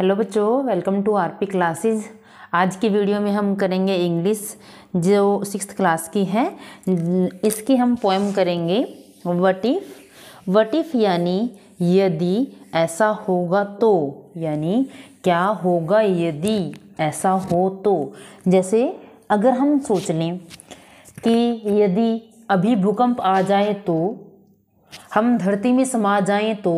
hello बच्चों welcome to RP classes आज की वीडियो में हम करेंगे इंग्लिश जो सिक्स क्लास की है इसकी हम पोएम करेंगे वट इफ़ वट इफ़ यानी यदि ऐसा होगा तो यानी क्या होगा यदि ऐसा हो तो जैसे अगर हम सोच लें कि यदि अभी भूकंप आ जाए तो हम धरती में समा जाएं तो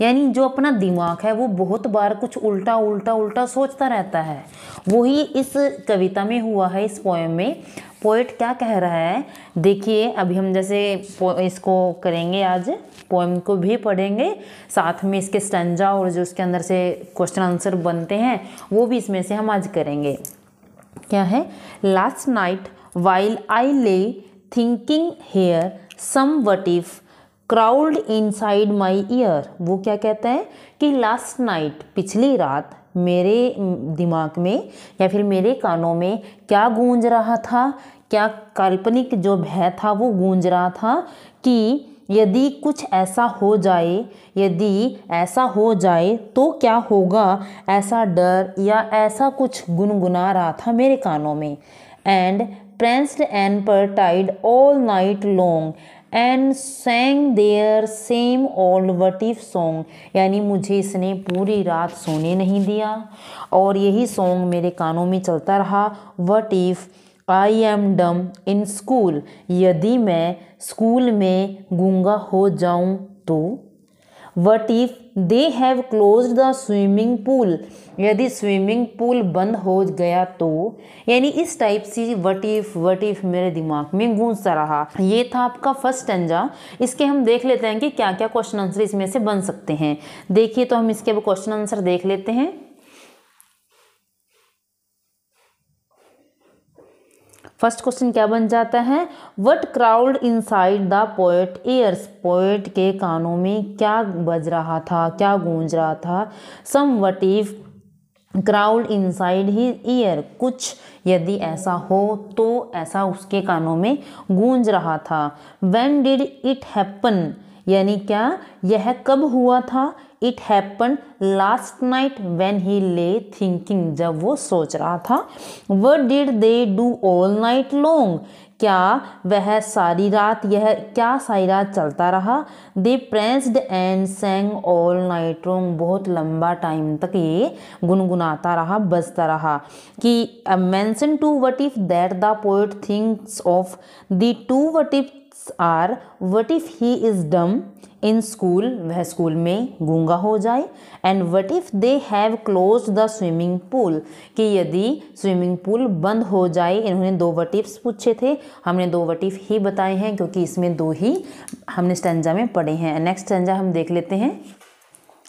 यानी जो अपना दिमाग है वो बहुत बार कुछ उल्टा उल्टा उल्टा सोचता रहता है वही इस कविता में हुआ है इस पोएम में पोइट क्या कह रहा है देखिए अभी हम जैसे इसको करेंगे आज पोएम को भी पढ़ेंगे साथ में इसके स्टंजा और जो उसके अंदर से क्वेश्चन आंसर बनते हैं वो भी इसमें से हम आज करेंगे क्या है last night while I lay thinking here some what if crawled side my ear वो क्या कहते हैं कि लास्ट नाइट पिछली रात मेरे दिमाग में या फिर मेरे कानों में क्या गूंज रहा था क्या काल्पनिक जो भय था वो गूंज रहा था कि यदि कुछ ऐसा हो जाए यदि ऐसा हो जाए तो क्या होगा ऐसा डर या ऐसा कुछ गुनगुना रहा था मेरे कानों में and pranced and partied all night long and sang their same old what if song यानी मुझे इसने पूरी रात सोने नहीं दिया और यही सॉन्ग मेरे कानों में चलता रहा what if I am dumb in school यदि मैं स्कूल में गूंगा हो जाऊं तो what if they have close the swimming pool यदि स्विमिंग पूल बंद हो गया तो यानी इस टाइप से वट इफ़ वट इफ़ मेरे दिमाग में गूंजता रहा ये था आपका फर्स्ट अंजा इसके हम देख लेते हैं कि क्या क्या क्वेश्चन आंसर इसमें से बन सकते हैं देखिए तो हम इसके अब क्वेश्चन आंसर देख लेते हैं फर्स्ट क्वेश्चन क्या बन जाता है what crowd in side the poet ears poet के कानों में क्या बज रहा था क्या गूंज रहा था some what if crowd in side he ear कुछ यदि ऐसा हो तो ऐसा उसके कानों में गूंज रहा था वेन डिड इट हैपन यानी क्या यह कब हुआ था it happen last night when he lay thinking जब वो सोच रहा था what did they do all night long क्या वह सारी रात यह क्या सारी रात चलता रहा they pranced and sang all night long बहुत लंबा टाइम तक ये गुनगुनाता रहा बजता रहा कि mention two what if that the poet thinks of the two what if are what if he is dumb in school वह स्कूल में गूंगा हो जाए and what if they have close the swimming pool कि यदि swimming pool बंद हो जाए इन्होंने दो वटिफ्स पूछे थे हमने दो वटिफ ही बताए हैं क्योंकि इसमें दो ही हमने स्टेंजा में पढ़े हैं नेक्स्ट स्टेंजा हम देख लेते हैं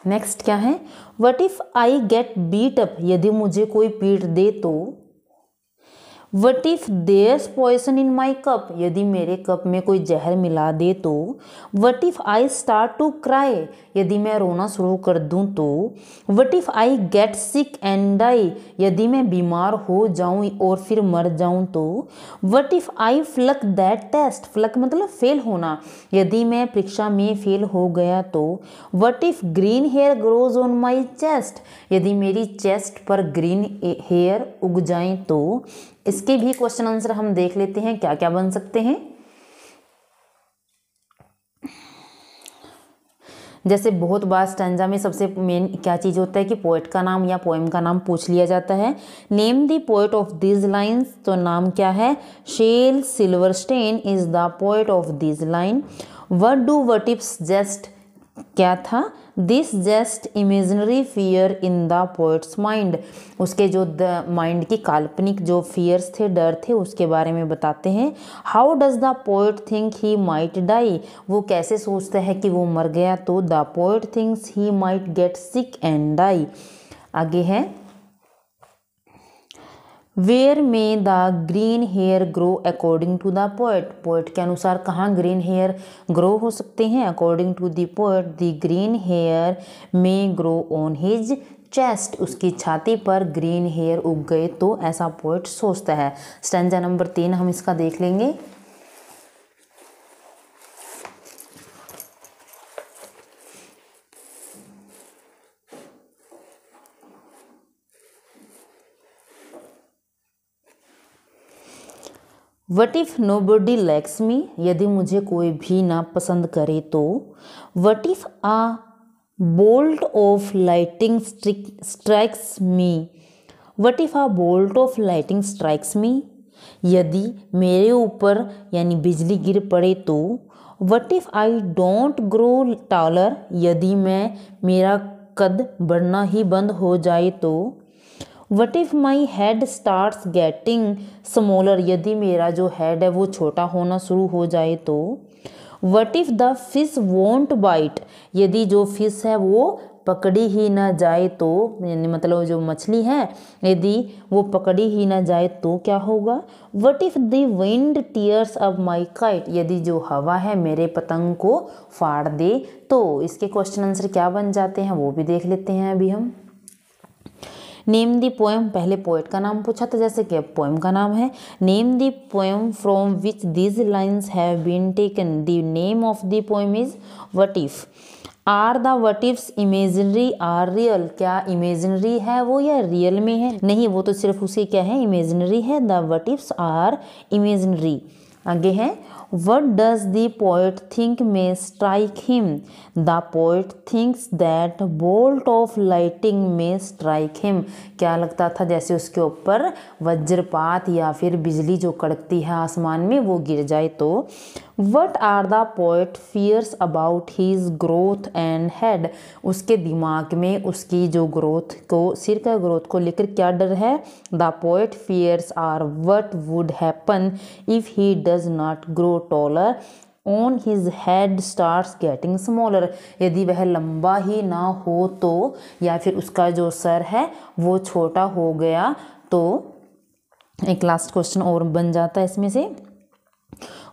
नेक्स्ट क्या है what if I get beat up यदि मुझे कोई पीट दे तो what if there's poison in my cup यदि मेरे कप में कोई जहर मिला दे तो what if I start to cry यदि मैं रोना शुरू कर दूँ तो what if I get sick and I यदि मैं बीमार हो जाऊँ और फिर मर जाऊँ तो what if I flunk that test flunk मतलब फेल होना यदि मैं परीक्षा में फेल हो गया तो what if green hair grows on my chest यदि मेरी चेस्ट पर ग्रीन हेयर उग जाए तो इसके भी क्वेश्चन आंसर हम देख लेते हैं क्या क्या बन सकते हैं जैसे बहुत बार स्टेंजा में सबसे मेन क्या चीज़ होता है कि पोइट का नाम या पोएम का नाम पूछ लिया जाता है name the poet of these lines तो नाम क्या है Shel Silverstein is the poet of these line what do what if just क्या था this just imaginary fear in the poet's mind उसके जो द माइंड की काल्पनिक जो फियर्स थे डर थे उसके बारे में बताते हैं how does the poet think he might die वो कैसे सोचता है कि वो मर गया तो the poet thinks he might get sick and die आगे है where may the green hair grow according to the poet poet के अनुसार कहाँ ग्रीन हेयर ग्रो हो सकते हैं according to the poet the green hair may grow on his chest उसकी छाती पर ग्रीन हेयर उग गए तो ऐसा पोइट सोचता है स्टेंजा नंबर तीन हम इसका देख लेंगे what if nobody likes me यदि मुझे कोई भी ना पसंद करे तो what if a bolt of lightning strikes me what if a bolt of lightning strikes me यदि मेरे ऊपर यानी बिजली गिर पड़े तो what if I don't grow taller यदि मैं मेरा कद बढ़ना ही बंद हो जाए तो what if my head start getting smaller यदि मेरा जो हैड है वो छोटा होना शुरू हो जाए तो what if the fish won't bite यदि जो फिश है वो पकड़ी ही ना जाए तो यानी मतलब जो मछली है यदि वो पकड़ी ही ना जाए तो क्या होगा what if the wind tears off my kite यदि जो हवा है मेरे पतंग को फाड़ दे तो इसके क्वेश्चन आंसर क्या बन जाते हैं वो भी देख लेते हैं अभी हम नेम दी पोएम पहले पोएट का नाम पूछा था जैसे कि अब पोएम का नाम है name the poem from which these lines have been taken the name of the poem is what if are the what ifs imaginary are real क्या इमेजनरी है वो या रियल में है नहीं वो तो सिर्फ उसे क्या है इमेजनरी है the what ifs are imaginary आगे है what does the poet think may strike him the poet thinks that bolt of lightning may strike him क्या लगता था जैसे उसके ऊपर वज्रपात या फिर बिजली जो कड़कती है आसमान में वो गिर जाए तो what are the poet fears about his growth and head उसके दिमाग में उसकी जो ग्रोथ को सिर का ग्रोथ को लेकर क्या डर है the poet fears are what would happen if he does not grow taller on his head stars getting smaller यदि वह लंबा ही ना हो तो या फिर उसका जो सर है वो छोटा हो गया तो एक लास्ट क्वेश्चन और बन जाता है इसमें से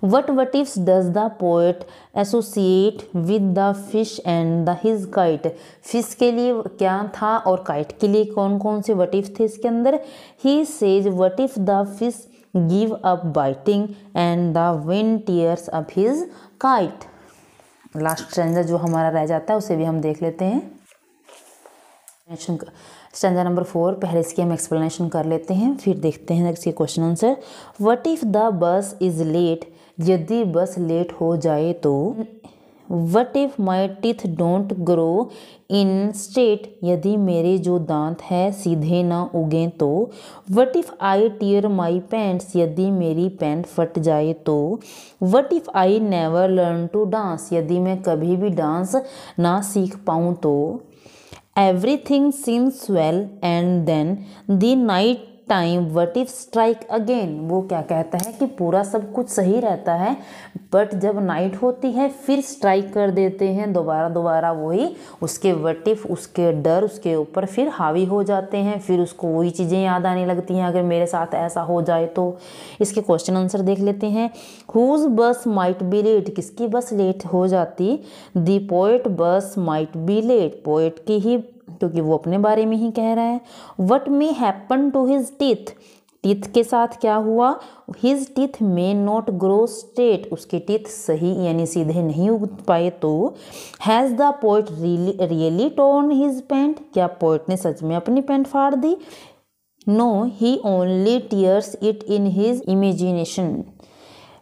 what what ifs does the poet associate with the fish and the his kite fish के लिए क्या था और काइट के लिए कौन कौन से वट इफ थे इसके अंदर he says what if the fish give up biting and the wind tears up his kite last stanza जो हमारा रह जाता है उसे भी हम देख लेते हैं स्टेंजर नंबर फोर पहले इसकी हम एक्सप्लेनेशन कर लेते हैं फिर देखते हैं इसके question answer what if the bus is late यदि बस लेट हो जाए तो what if my teeth don't grow in straight यदि मेरे जो दांत हैं सीधे ना उगें तो what if I tear my pants यदि मेरी पैंट फट जाए तो what if I never learn to dance यदि मैं कभी भी डांस ना सीख पाऊँ तो everything seems well and then the night time what if strike again वो क्या कहता है कि पूरा सब कुछ सही रहता है बट जब नाइट होती है फिर स्ट्राइक कर देते हैं दोबारा दोबारा वही उसके वट इफ उसके डर उसके ऊपर फिर हावी हो जाते हैं फिर उसको वही चीज़ें याद आने लगती हैं अगर मेरे साथ ऐसा हो जाए तो इसके क्वेश्चन आंसर देख लेते हैं हुज बस माइट बी लेट किसकी बस लेट हो जाती the poet bus might be late poet की ही क्योंकि वो अपने बारे में ही कह रहा है what may happen to his teeth teeth के साथ क्या हुआ his teeth may not grow straight उसके टीथ सही यानी सीधे नहीं उग पाए तो has the poet really torn his pant क्या पोइट ने सच में अपनी पैंट फाड़ दी no he only tears it in his imagination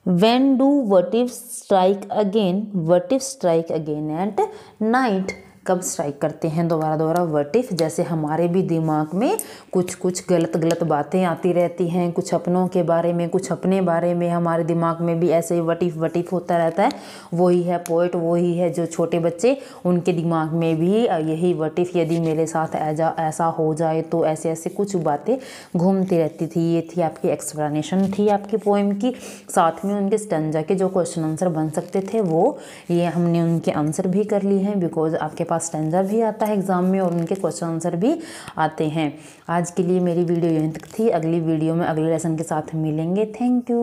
when do what if strike again what if strike again at night कब स्ट्राइक करते हैं दोबारा दोबारा वर्टिफ जैसे हमारे भी दिमाग में कुछ कुछ गलत गलत बातें आती रहती हैं कुछ अपनों के बारे में कुछ अपने बारे में हमारे दिमाग में भी ऐसे ही वटिफ वटिफ होता रहता है वही है पोइट वही है जो छोटे बच्चे उनके दिमाग में भी यही वटिफ यदि मेरे साथ ऐजा ऐसा हो जाए तो ऐसे ऐसे कुछ बातें घूमती रहती थी ये थी आपकी एक्सप्लानशन थी आपकी पोइम की साथ में उनके स्टंजा के जो क्वेश्चन आंसर बन सकते थे वो ये हमने उनके आंसर भी कर लिए हैं बिकॉज आपके पास पास टेंजर भी आता है एग्ज़ाम में और उनके क्वेश्चन आंसर भी आते हैं आज के लिए मेरी वीडियो यहीं तक थी अगली वीडियो में अगले लेसन के साथ मिलेंगे थैंक यू